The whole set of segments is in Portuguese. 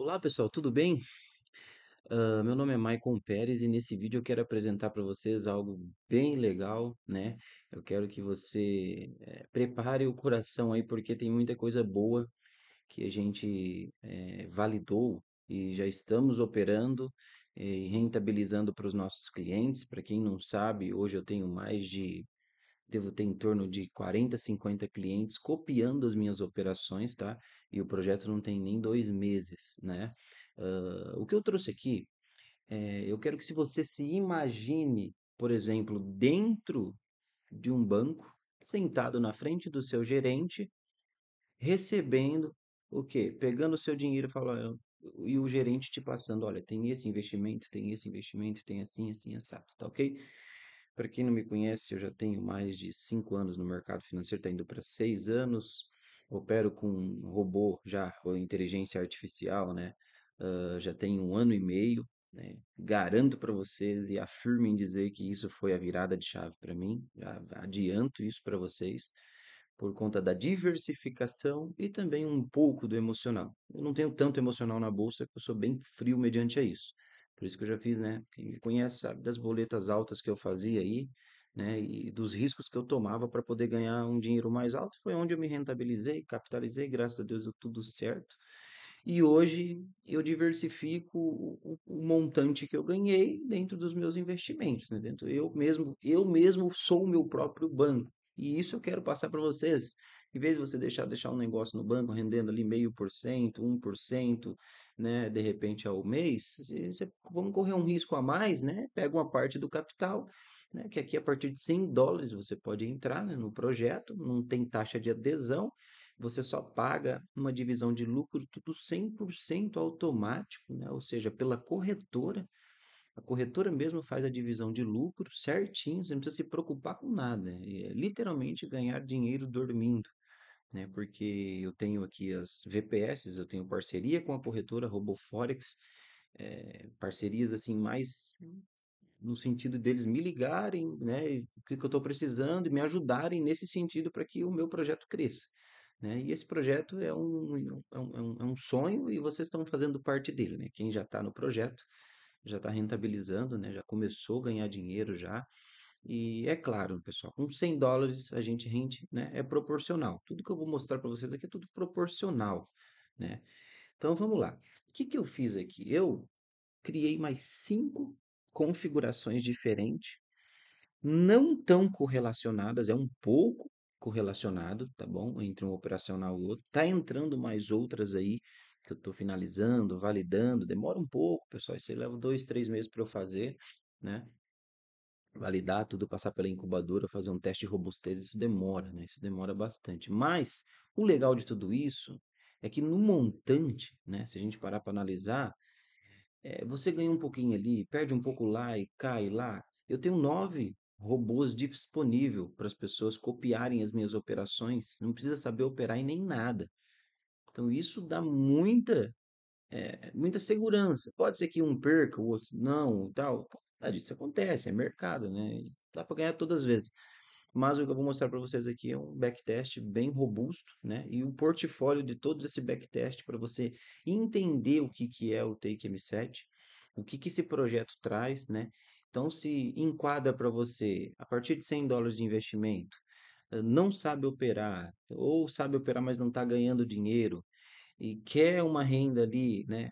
Olá pessoal, tudo bem? Uh, meu nome é Maicon Pérez e nesse vídeo eu quero apresentar para vocês algo bem legal, né? Eu quero que você é, prepare o coração aí porque tem muita coisa boa que a gente é, validou e já estamos operando e rentabilizando para os nossos clientes. Para quem não sabe, hoje eu tenho mais de devo ter em torno de 40, 50 clientes copiando as minhas operações, tá? E o projeto não tem nem dois meses, né? Uh, o que eu trouxe aqui, é, eu quero que se você se imagine, por exemplo, dentro de um banco, sentado na frente do seu gerente, recebendo o quê? Pegando o seu dinheiro e falando, e o gerente te passando, olha, tem esse investimento, tem esse investimento, tem assim, assim, assado, tá ok? Para quem não me conhece, eu já tenho mais de cinco anos no mercado financeiro, está indo para seis anos. Opero com robô já, ou inteligência artificial, né? Uh, já tem um ano e meio. Né? Garanto para vocês e afirmo em dizer que isso foi a virada de chave para mim. Já adianto isso para vocês por conta da diversificação e também um pouco do emocional. Eu não tenho tanto emocional na bolsa, porque eu sou bem frio mediante a isso. Por isso que eu já fiz, né? Quem me conhece sabe das boletas altas que eu fazia aí, né? E dos riscos que eu tomava para poder ganhar um dinheiro mais alto. Foi onde eu me rentabilizei, capitalizei, graças a Deus deu tudo certo. E hoje eu diversifico o, o, montante que eu ganhei dentro dos meus investimentos, né? Dentro eu mesmo, eu mesmo sou o meu próprio banco. E isso eu quero passar para vocês. Em vez de você deixar, deixar um negócio no banco rendendo ali meio por cento, um por cento, né, de repente ao mês, você, vamos correr um risco a mais, né? Pega uma parte do capital, né, que aqui a partir de 100 dólares você pode entrar né, no projeto, não tem taxa de adesão, você só paga uma divisão de lucro tudo 100% automático, né? ou seja, pela corretora. A corretora mesmo faz a divisão de lucro certinho, você não precisa se preocupar com nada. É literalmente ganhar dinheiro dormindo né? Uhum. Porque eu tenho aqui as VPS, eu tenho parceria com a corretora RoboForex, é, parcerias assim mais no sentido deles me ligarem, né, o que, eu estou precisando e me ajudarem nesse sentido para que o meu projeto cresça. Né? E esse projeto é, é, é um, é um, é um sonho e vocês estão fazendo parte dele. Né? Quem já está no projeto já está rentabilizando, né? já começou a ganhar dinheiro já. E é claro, pessoal, com 100 dólares a gente rende, né? É proporcional. Tudo que eu vou mostrar para vocês aqui é tudo proporcional, né? Então vamos lá. O que, que eu fiz aqui? Eu criei mais cinco configurações diferentes, não tão correlacionadas, é um pouco correlacionado, tá bom? Entre um operacional e outro. Tá entrando mais outras aí que eu estou finalizando, validando, demora um pouco, pessoal. Isso aí leva dois, três meses para eu fazer, né? validar tudo, passar pela incubadora, fazer um teste de robustez, isso demora, né? Isso demora bastante. Mas o legal de tudo isso é que no montante, né? Se a gente parar para analisar, é, você ganha um pouquinho ali, perde um pouco lá e cai lá. Eu tenho nove robôs disponível para as pessoas copiarem as minhas operações. Não precisa saber operar e nem nada. Então isso dá muita é, muita segurança. Pode ser que um perca, o outro não, tal. Mas ah, isso acontece, é mercado, né? Dá para ganhar todas as vezes. Mas o que eu vou mostrar para vocês aqui é um backtest bem robusto, né? E o portfólio de todo esse backtest para você entender o que, que é o Take M7, o que, que esse projeto traz, né? Então, se enquadra para você a partir de 100 dólares de investimento, eh, não sabe operar, ou sabe operar, mas não está ganhando dinheiro, e quer uma renda ali, né?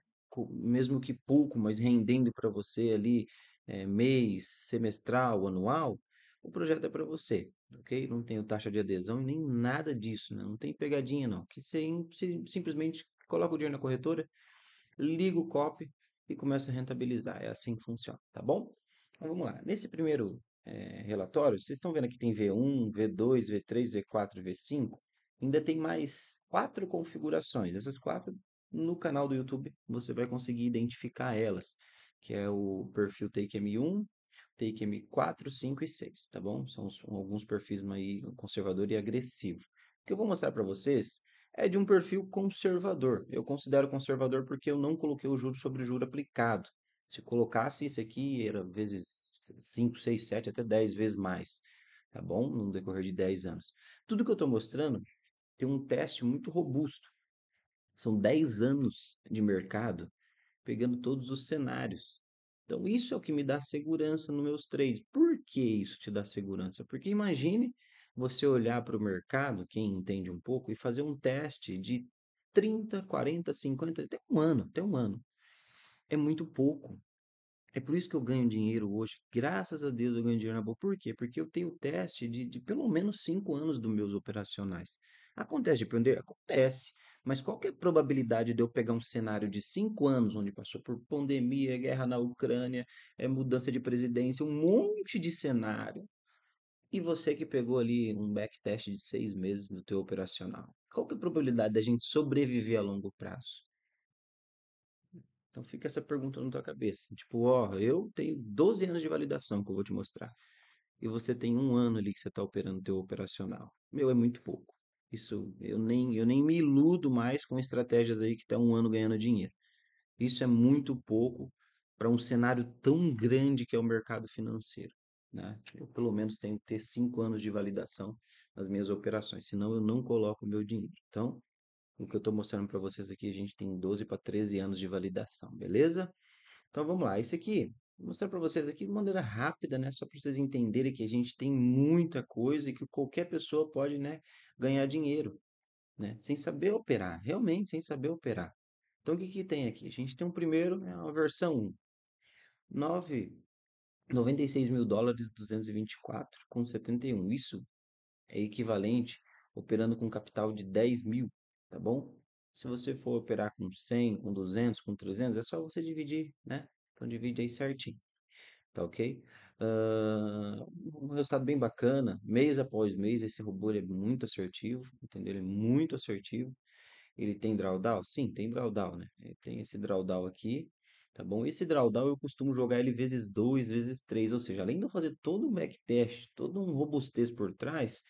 Mesmo que pouco, mas rendendo para você ali é, mês, semestral, anual, o projeto é para você, ok? Não tenho taxa de adesão nem nada disso, né? não tem pegadinha não. Que você simplesmente coloca o dinheiro na corretora, liga o COP e começa a rentabilizar. É assim que funciona, tá bom? Então vamos lá. Nesse primeiro é, relatório, vocês estão vendo que tem V1, V2, V3, V4, V5. Ainda tem mais quatro configurações. Essas quatro, no canal do YouTube, você vai conseguir identificar elas que é o perfil TakeM1, TakeM4, 5 e 6, tá bom? São alguns perfis mais conservador e agressivo. O que eu vou mostrar para vocês é de um perfil conservador. Eu considero conservador porque eu não coloquei o juro sobre o juro aplicado. Se colocasse isso aqui, era vezes 5, 6, 7, até 10 vezes mais, tá bom? No decorrer de 10 anos. Tudo que eu estou mostrando tem um teste muito robusto. São 10 anos de mercado pegando todos os cenários. Então, isso é o que me dá segurança nos meus trades. Por que isso te dá segurança? Porque imagine você olhar para o mercado, quem entende um pouco, e fazer um teste de 30, 40, 50, até um ano, até um ano. É muito pouco. É por isso que eu ganho dinheiro hoje. Graças a Deus eu ganho dinheiro na boa. Por quê? Porque eu tenho teste de, de pelo menos 5 anos dos meus operacionais. Acontece de perder? Acontece. Mas qual que é a probabilidade de eu pegar um cenário de cinco anos, onde passou por pandemia, guerra na Ucrânia, é, mudança de presidência, um monte de cenário, e você que pegou ali um backtest de seis meses do teu operacional? Qual que é a probabilidade da gente sobreviver a longo prazo? Então fica essa pergunta na tua cabeça. Assim, tipo, ó, eu tenho 12 anos de validação que eu vou te mostrar. E você tem um ano ali que você está operando teu operacional. Meu, é muito pouco. Isso eu nem, eu nem me iludo mais com estratégias aí que estão um ano ganhando dinheiro. Isso é muito pouco para um cenário tão grande que é o mercado financeiro. Né? Eu pelo menos tenho que ter cinco anos de validação nas minhas operações, senão eu não coloco o meu dinheiro. Então, o que eu estou mostrando para vocês aqui, a gente tem 12 para 13 anos de validação, beleza? Então vamos lá, esse aqui Vou mostrar para vocês aqui de maneira rápida, né? Só para vocês entenderem que a gente tem muita coisa e que qualquer pessoa pode, né, ganhar dinheiro, né? Sem saber operar, realmente sem saber operar. Então o que, que tem aqui? A gente tem um primeiro, né, uma versão 1. 9, 96 mil dólares 224 com 71. Isso é equivalente operando com capital de 10 mil, tá bom? Se você for operar com 100, com 200, com 300, é só você dividir, né? Então divide aí certinho, tá ok? um resultado bem bacana, mês após mês, esse robô ele é muito assertivo, entendeu? Ele é muito assertivo. Ele tem drawdown? Sim, tem drawdown, né? Ele tem esse drawdown aqui, tá bom? Esse drawdown eu costumo jogar ele vezes 2, vezes 3, ou seja, além de eu fazer todo mac backtest, todo um robustez por trás,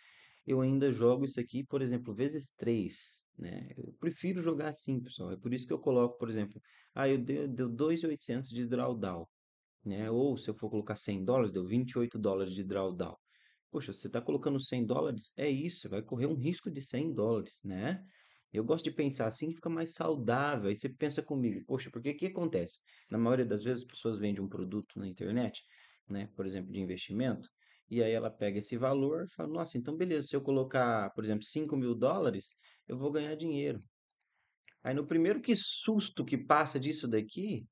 eu ainda jogo isso aqui, por exemplo, vezes 3, né? Eu prefiro jogar assim, pessoal. É por isso que eu coloco, por exemplo, ah, eu deu, deu 2.800 de drawdown. Né? Ou se eu for colocar 100 dólares, deu 28 dólares de drawdown. Poxa, você está colocando 100 dólares? É isso, vai correr um risco de 100 dólares, né? Eu gosto de pensar assim, fica mais saudável. Aí você pensa comigo, poxa, porque que acontece? Na maioria das vezes as pessoas vendem um produto na internet, né? Por exemplo, de investimento, e aí ela pega esse valor e fala, nossa, então beleza, se eu colocar, por exemplo, 5 mil dólares, eu vou ganhar dinheiro. Aí no primeiro que susto que passa disso daqui,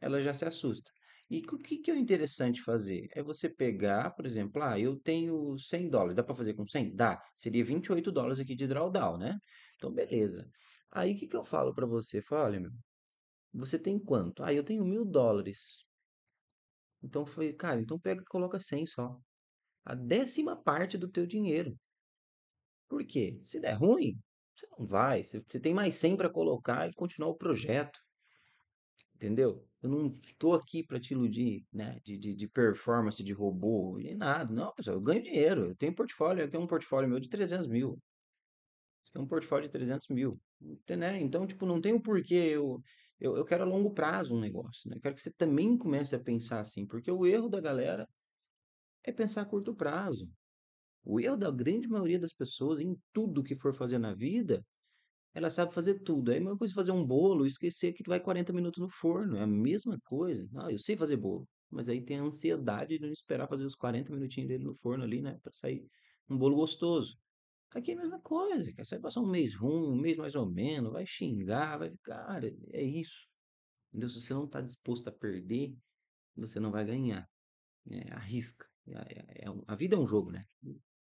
ela já se assusta. E o que, que é interessante fazer? É você pegar, por exemplo, ah, eu tenho 100 dólares, dá para fazer com 100? Dá. Seria 28 dólares aqui de drawdown, né? Então, beleza. Aí, o que, que eu falo para você? fala olha, meu, você tem quanto? Ah, eu tenho mil dólares. Então, foi, cara, então pega e coloca 100 só. A décima parte do teu dinheiro. Por quê? Se der ruim, você não vai. Você tem mais 100 para colocar e continuar o projeto. Entendeu? Eu não estou aqui para te iludir né, de, de, de, performance de robô e nada. Não, pessoal, eu ganho dinheiro. Eu tenho um portfólio. Eu tenho um portfólio meu de 300 mil. Eu um portfólio de 300 mil. Né? Então, tipo, não tem o um porquê. Eu, eu, eu quero a longo prazo um negócio. Né? Eu quero que você também comece a pensar assim. Porque o erro da galera é pensar a curto prazo. O eu da grande maioria das pessoas, em tudo que for fazer na vida, ela sabe fazer tudo. É a mesma coisa fazer um bolo e esquecer que vai 40 minutos no forno. É a mesma coisa. Ah, eu sei fazer bolo. Mas aí tem a ansiedade de não esperar fazer os 40 minutinhos dele no forno ali, né? Pra sair um bolo gostoso. Aqui é a mesma coisa, Você vai passar um mês ruim, um mês mais ou menos, vai xingar, vai ficar. é isso. Entendeu? Se você não tá disposto a perder, você não vai ganhar. É, arrisca. É, é, é a vida é um jogo, né?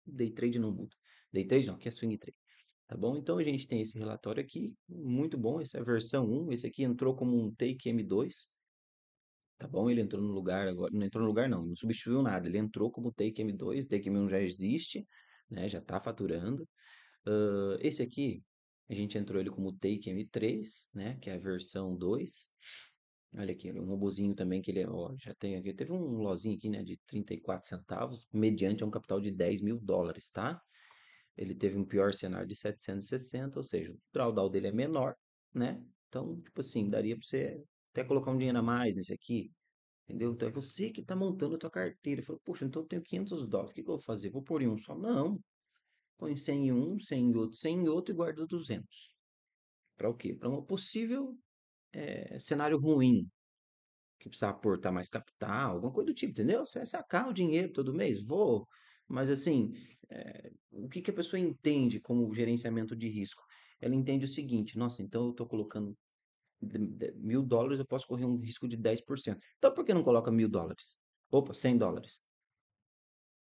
day trade não muda. Day trade não, que é swing trade. Tá bom? Então a gente tem esse uhum. relatório aqui, muito bom, essa é a versão 1, esse aqui entrou como um take M2. Tá bom? Ele entrou no lugar agora, não entrou no lugar não, não substituiu nada, ele entrou como take M2, take M1 já existe, né? Já está faturando. Uh, esse aqui, a gente entrou ele como take M3, né? Que é a versão 2. Olha aqui, um robozinho também que ele, é, ó, já tem aqui. Teve um lozinho aqui, né, de 34 centavos, mediante a um capital de 10 mil dólares, tá? Ele teve um pior cenário de 760, ou seja, o drawdown dele é menor, né? Então, tipo assim, daria para você até colocar um dinheiro a mais nesse aqui, entendeu? Então é você que está montando a tua carteira. Falou, poxa, então eu tenho 500 dólares, o que, que eu vou fazer? Vou pôr em um só? Não. Põe 100 em um, 100 em outro, 100 em outro e guarda 200. Para o quê? Para uma possível eh, cenário ruim, que precisa aportar mais capital, alguma coisa do tipo, entendeu? Você vai sacar o dinheiro todo mês? Vou. Mas assim, eh, o que, que a pessoa entende como gerenciamento de risco? Ela entende o seguinte, nossa, então eu estou colocando mil dólares, eu posso correr um risco de 10%. Então por que não coloca mil dólares? Opa, 100 dólares.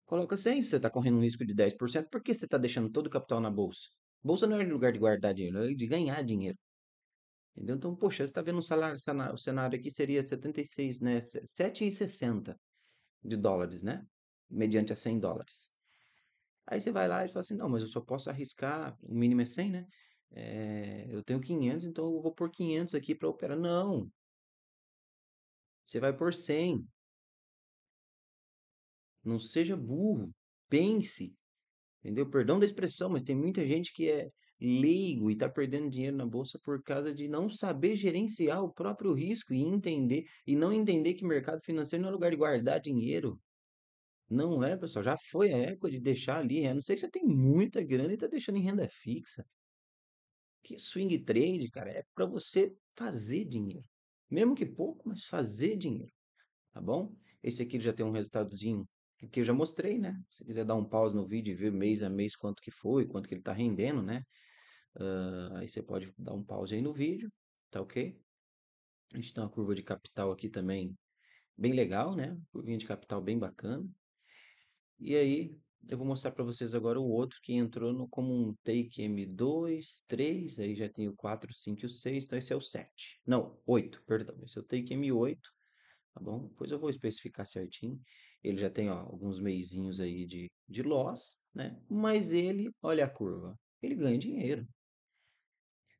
Coloca 100, você está correndo um risco de 10%, por que você está deixando todo o capital na bolsa? Bolsa não é lugar de guardar dinheiro, é de ganhar dinheiro. Entendeu? Então, poxa, você está vendo salário, o cenário aqui seria 76, né? 7,60 de dólares, né? Mediante a 100 dólares. Aí você vai lá e fala assim, não, mas eu só posso arriscar, o mínimo é 100, né? É, eu tenho 500, então eu vou por 500 aqui para operar. Não! Você vai por 100. Não seja burro. Pense. Entendeu? Perdão da expressão, mas tem muita gente que é leigo e está perdendo dinheiro na bolsa por causa de não saber gerenciar o próprio risco e entender e não entender que mercado financeiro não é lugar de guardar dinheiro. Não é, pessoal, já foi a época de deixar ali, a é, não sei, se tem muita grana e está deixando em renda fixa. Que swing trade, cara, é para você fazer dinheiro. Mesmo que pouco, mas fazer dinheiro. Tá bom? Esse aqui já tem um resultadozinho que eu já mostrei, né? Se quiser dar um pause no vídeo e ver mês a mês quanto que foi, quanto que ele está rendendo, né? Uh, aí você pode dar um pause aí no vídeo, tá ok? A gente tem uma curva de capital aqui também bem legal, né? Curvinha de capital bem bacana. E aí eu vou mostrar para vocês agora o outro que entrou no, como um take M2, 3, aí já tem o 4, 5 e o 6, então esse é o 7. Não, 8, perdão, esse é o take M8, tá bom? Depois eu vou especificar certinho. Ele já tem ó, alguns meizinhos aí de, de loss, né? Mas ele, olha a curva, ele ganha dinheiro,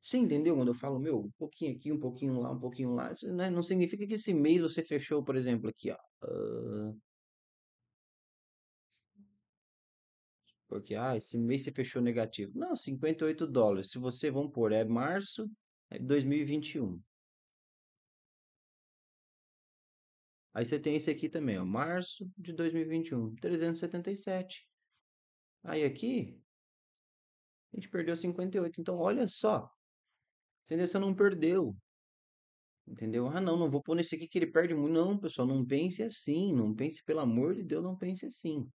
você entendeu quando eu falo, meu, um pouquinho aqui, um pouquinho lá, um pouquinho lá? Né? Não significa que esse mês você fechou, por exemplo, aqui, ó. Porque, ah, esse mês você fechou negativo. Não, 58 dólares. Se você, vamos pôr, é março é de 2021. Aí você tem esse aqui também, ó, março de 2021, 377. Aí aqui, a gente perdeu 58. Então, olha só, Entendeu? Você não perdeu. Entendeu? Ah, não, não vou pôr nesse aqui que ele perde muito. Não, pessoal, não pense assim. Não pense, pelo amor de Deus, não pense assim.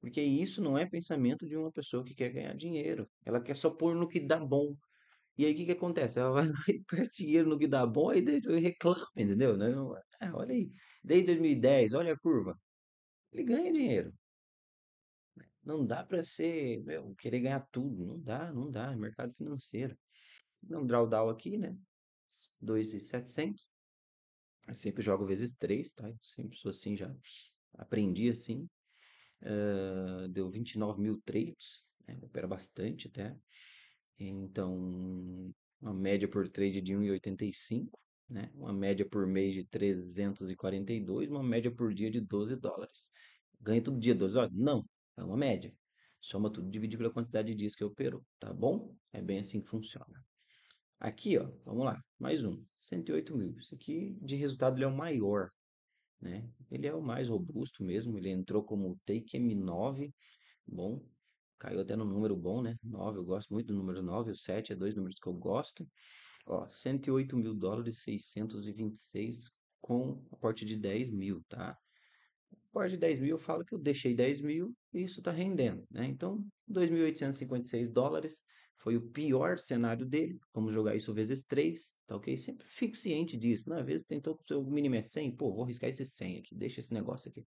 Porque isso não é pensamento de uma pessoa que quer ganhar dinheiro. Ela quer só pôr no que dá bom. E aí o que, que acontece? Ela vai lá e perde dinheiro no que dá bom e reclama, entendeu? Não, é é, olha aí, desde 2010, olha a curva. Ele ganha dinheiro. Não dá para ser, meu, querer ganhar tudo. Não dá, não dá. É mercado financeiro um drawdown aqui, né? 2,700. Eu sempre jogo vezes 3, tá? Eu sempre sou assim, já aprendi assim. Uh, deu 29 mil trades, né? opera bastante até. Então, uma média por trade de 1,85, né? Uma média por mês de 342, uma média por dia de 12 dólares. Ganha todo dia 12 dólares? Não, é uma média. Soma tudo, divide pela quantidade de dias que operou, tá bom? É bem assim que funciona. Aqui, ó, vamos lá, mais um, 108 mil. Isso aqui, de resultado, ele é o maior, né? Ele é o mais robusto mesmo, ele entrou como take M9, bom, caiu até no número bom, né? 9, eu gosto muito do número 9, o 7 é dois números que eu gosto. Ó, 108 mil dólares, 626 com aporte de 10 mil, tá? Aporte de 10 mil, eu falo que eu deixei 10 mil e isso tá rendendo, né? Então, 2.856 dólares, foi o pior cenário dele. Vamos jogar isso vezes 3, tá ok? Sempre fique ciente disso. Né? às vezes tentou que o seu mínimo é 100, pô, vou arriscar esse 100 aqui, deixa esse negócio aqui.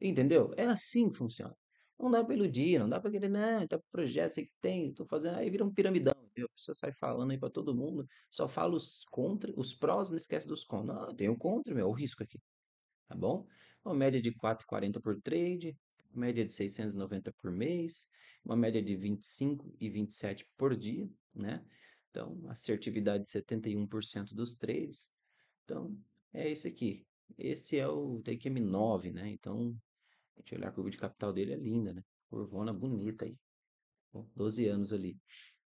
Entendeu? É assim que funciona. Não dá pra iludir, não dá pra querer, não, tá pro projeto, sei que tem, tô fazendo, aí vira um piramidão, entendeu? A pessoa sai falando aí pra todo mundo, só fala os contra, os prós, não esquece dos contra. Não, tem o contra, meu, o risco aqui, tá bom? Uma média de 4,40 por trade, média de 690 por mês, uma média de 25 e 27 por dia, né? Então, assertividade de 71% dos trades. Então, é esse aqui. Esse é o Take M9, né? Então, a gente olhar a curva de capital dele é linda, né? Curvona bonita aí. Bom, 12 anos ali.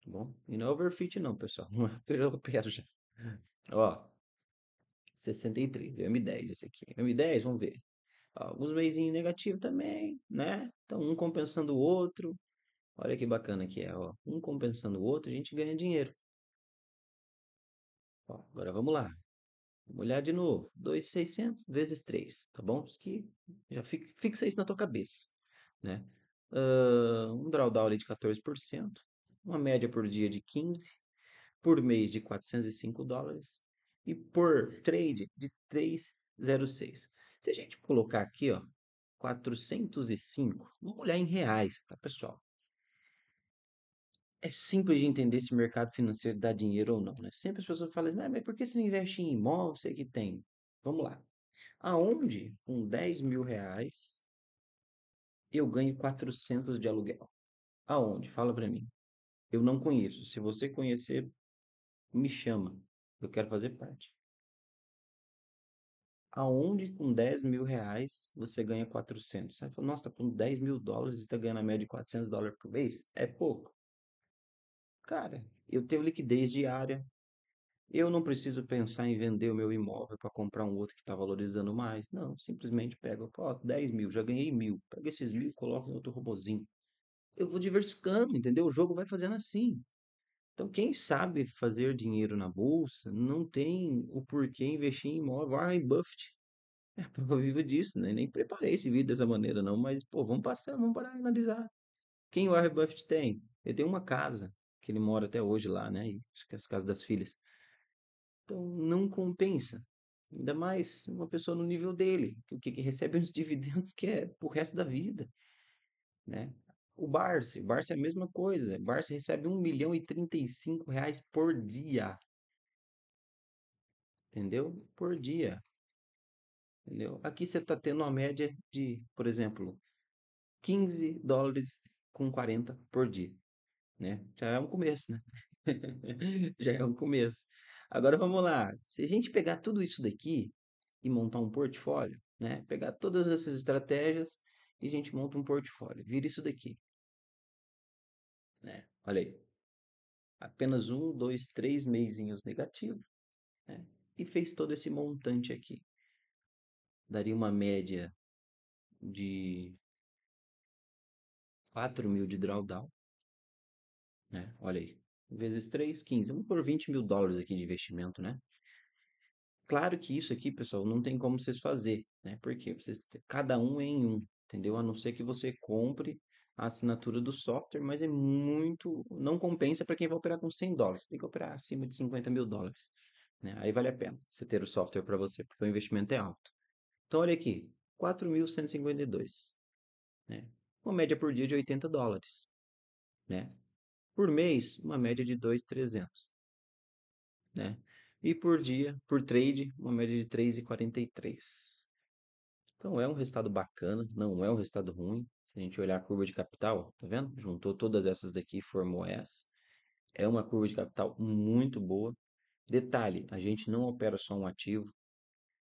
Bom, e não é overfit não, pessoal. Não é opero já. Ó, 63, M10 esse aqui. M10, vamos ver alguns meses negativo também, né? Então, um compensando o outro. Olha que bacana que é, ó. Um compensando o outro, a gente ganha dinheiro. Ó, agora vamos lá. Vamos olhar de novo. 2,600 vezes 3, tá bom? Isso que já fixa isso na tua cabeça, né? Uh, um drawdown ali de 14%, uma média por dia de 15, por mês de 405 dólares e por trade de 3,06. Se a gente colocar aqui, ó, 405, vamos olhar em reais, tá, pessoal? É simples de entender se o mercado financeiro dá dinheiro ou não, né? Sempre as pessoas falam, assim, ah, mas por que você não investe em imóvel, você que tem? Vamos lá. Aonde, com 10 mil reais, eu ganho 400 de aluguel? Aonde? Fala para mim. Eu não conheço. Se você conhecer, me chama. Eu quero fazer parte. Aonde com 10 mil reais você ganha 400? Aí fala, nossa, tá com 10 mil dólares e tá ganhando a média de 400 dólares por mês? É pouco. Cara, eu tenho liquidez diária. Eu não preciso pensar em vender o meu imóvel para comprar um outro que está valorizando mais. Não, simplesmente pego, ó, 10 mil, já ganhei mil. Pega esses mil e coloco em outro robozinho. Eu vou diversificando, entendeu? O jogo vai fazendo assim. Então, quem sabe fazer dinheiro na bolsa não tem o porquê investir em imóvel. Warren Buffett é prova viva disso, né? Nem preparei esse vídeo dessa maneira, não, mas pô, vamos passar, vamos parar e analisar. Quem o Warren Buffett tem? Ele tem uma casa que ele mora até hoje lá, né? Acho que é as casas das filhas. Então, não compensa. Ainda mais uma pessoa no nível dele, que, que recebe uns dividendos que é pro resto da vida, né? O Barça, o Barsi é a mesma coisa. O Barsi recebe 1 milhão e 35 reais por dia. Entendeu? Por dia. Entendeu? Aqui você está tendo uma média de, por exemplo, 15 dólares com 40 por dia. Né? Já é um começo, né? Já é um começo. Agora vamos lá. Se a gente pegar tudo isso daqui e montar um portfólio, né? Pegar todas essas estratégias e a gente monta um portfólio. Vira isso daqui. Né? Olha aí. Apenas um, dois, três meizinhos negativo. Né? E fez todo esse montante aqui. Daria uma média de 4 mil de drawdown. Né? Olha aí. Vezes 3, 15. Vamos por 20 mil dólares aqui de investimento, né? Claro que isso aqui, pessoal, não tem como vocês fazer, né? Porque vocês, cada um é em um, entendeu? A não ser que você compre a assinatura do software, mas é muito. não compensa para quem vai operar com 100 dólares. Tem que operar acima de 50 mil dólares. Né? Aí vale a pena você ter o software para você, porque o investimento é alto. Então, olha aqui: 4.152. Né? Uma média por dia de 80 dólares. Né? Por mês, uma média de 2.300. Né? E por dia, por trade, uma média de 3,43. Então é um resultado bacana, não é um resultado ruim. Se a gente olhar a curva de capital, tá vendo? Juntou todas essas daqui e formou essa. É uma curva de capital muito boa. Detalhe, a gente não opera só um ativo.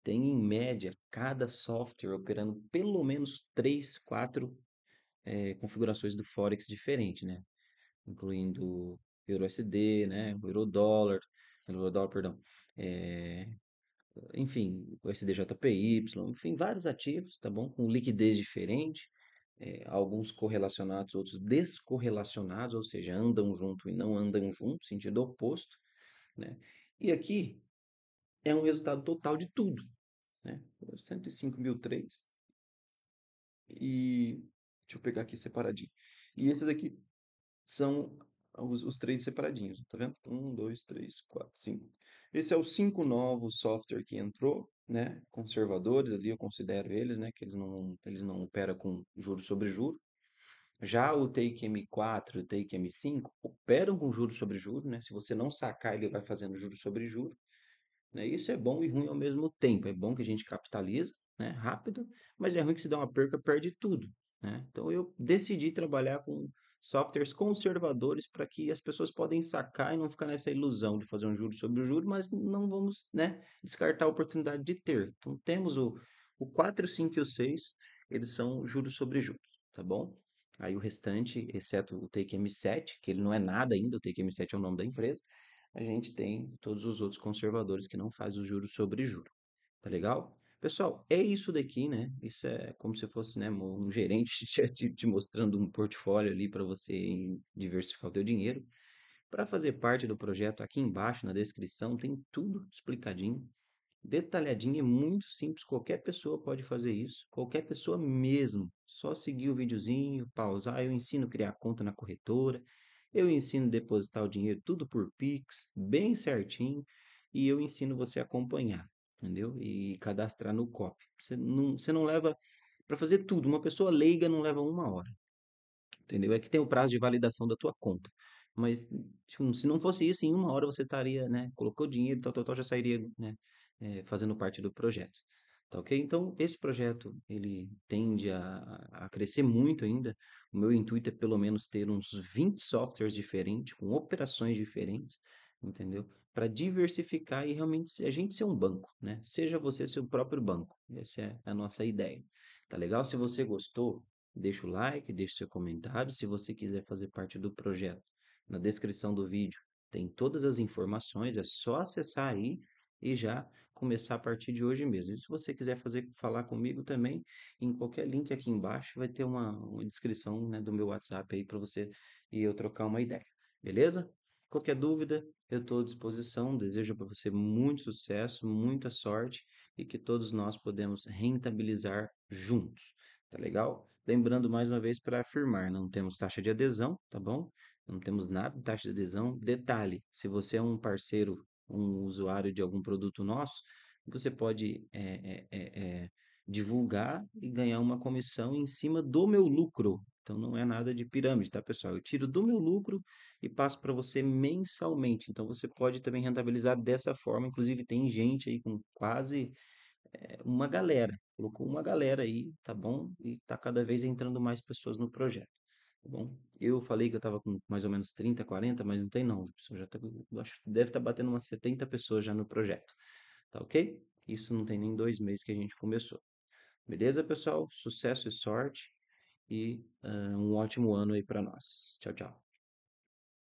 Tem em média cada software operando pelo menos 3, 4 é, configurações do Forex diferente, né? Incluindo eurosd né? Euro dólar, Euro dólar, perdão. É, enfim, o SDJPY, enfim, vários ativos, tá bom? Com liquidez diferente é, alguns correlacionados, outros descorrelacionados, ou seja, andam junto e não andam junto, sentido oposto. Né? E aqui é um resultado total de tudo. Né? 105.003. E deixa eu pegar aqui separadinho. E esses aqui são os, os trades separadinhos, tá vendo? Um, dois, três, quatro, cinco. Esse é o cinco novos software que entrou, né? Conservadores ali, eu considero eles, né? Que eles não, eles não operam com juro sobre juro. Já o Take M4 e o Take M5 operam com juro sobre juro, né? Se você não sacar, ele vai fazendo juro sobre juro. Né? Isso é bom e ruim ao mesmo tempo. É bom que a gente capitaliza, né? Rápido, mas é ruim que se dá uma perca, perde tudo, né? Então eu decidi trabalhar com softwares conservadores para que as pessoas podem sacar e não ficar nessa ilusão de fazer um juro sobre o juro, mas não vamos né, descartar a oportunidade de ter. Então temos o, o 4, 5 e o 6, eles são juros sobre juros, tá bom? Aí o restante, exceto o Take M7, que ele não é nada ainda, o Take M7 é o nome da empresa, a gente tem todos os outros conservadores que não faz o juro sobre juro, tá legal? Pessoal, é isso daqui, né? Isso é como se fosse né, um gerente te, te mostrando um portfólio ali para você diversificar o teu dinheiro. Para fazer parte do projeto, aqui embaixo na descrição tem tudo explicadinho, detalhadinho, é muito simples, qualquer pessoa pode fazer isso, qualquer pessoa mesmo. Só seguir o videozinho, pausar, eu ensino a criar conta na corretora, eu ensino a depositar o dinheiro tudo por Pix, bem certinho, e eu ensino você a acompanhar entendeu? E cadastrar no COP. Você não, você não leva para fazer tudo. Uma pessoa leiga não leva uma hora, entendeu? É que tem o prazo de validação da tua conta. Mas tipo, se não fosse isso, em uma hora você estaria, né? Colocou dinheiro, tal, tal, tal, já sairia, né? É, fazendo parte do projeto. Tá ok? Então, esse projeto, ele tende a, a crescer muito ainda. O meu intuito é pelo menos ter uns 20 softwares diferentes, com operações diferentes, entendeu? para diversificar e realmente a gente ser um banco, né? Seja você seu próprio banco. Essa é a nossa ideia. Tá legal? Se você gostou, deixa o like, deixa seu comentário. Se você quiser fazer parte do projeto, na descrição do vídeo tem todas as informações, é só acessar aí e já começar a partir de hoje mesmo. E se você quiser fazer falar comigo também, em qualquer link aqui embaixo vai ter uma, uma descrição né, do meu WhatsApp aí para você e eu trocar uma ideia. Beleza? Qualquer dúvida, eu estou à disposição. Desejo para você muito sucesso, muita sorte e que todos nós podemos rentabilizar juntos. Tá legal? Lembrando mais uma vez para afirmar, não temos taxa de adesão, tá bom? Não temos nada de taxa de adesão. Detalhe: se você é um parceiro, um usuário de algum produto nosso, você pode é, é, é, divulgar e ganhar uma comissão em cima do meu lucro. Então não é nada de pirâmide, tá, pessoal? Eu tiro do meu lucro e passo para você mensalmente. Então você pode também rentabilizar dessa forma. Inclusive tem gente aí com quase é, uma galera, colocou uma galera aí, tá bom? E tá cada vez entrando mais pessoas no projeto. Tá bom? Eu falei que eu tava com mais ou menos 30, 40, mas não tem não. Já tá, acho, deve estar tá batendo umas 70 pessoas já no projeto. Tá ok? Isso não tem nem dois meses que a gente começou. Beleza, pessoal? Sucesso e sorte e uh, um ótimo ano aí para nós. Tchau, tchau.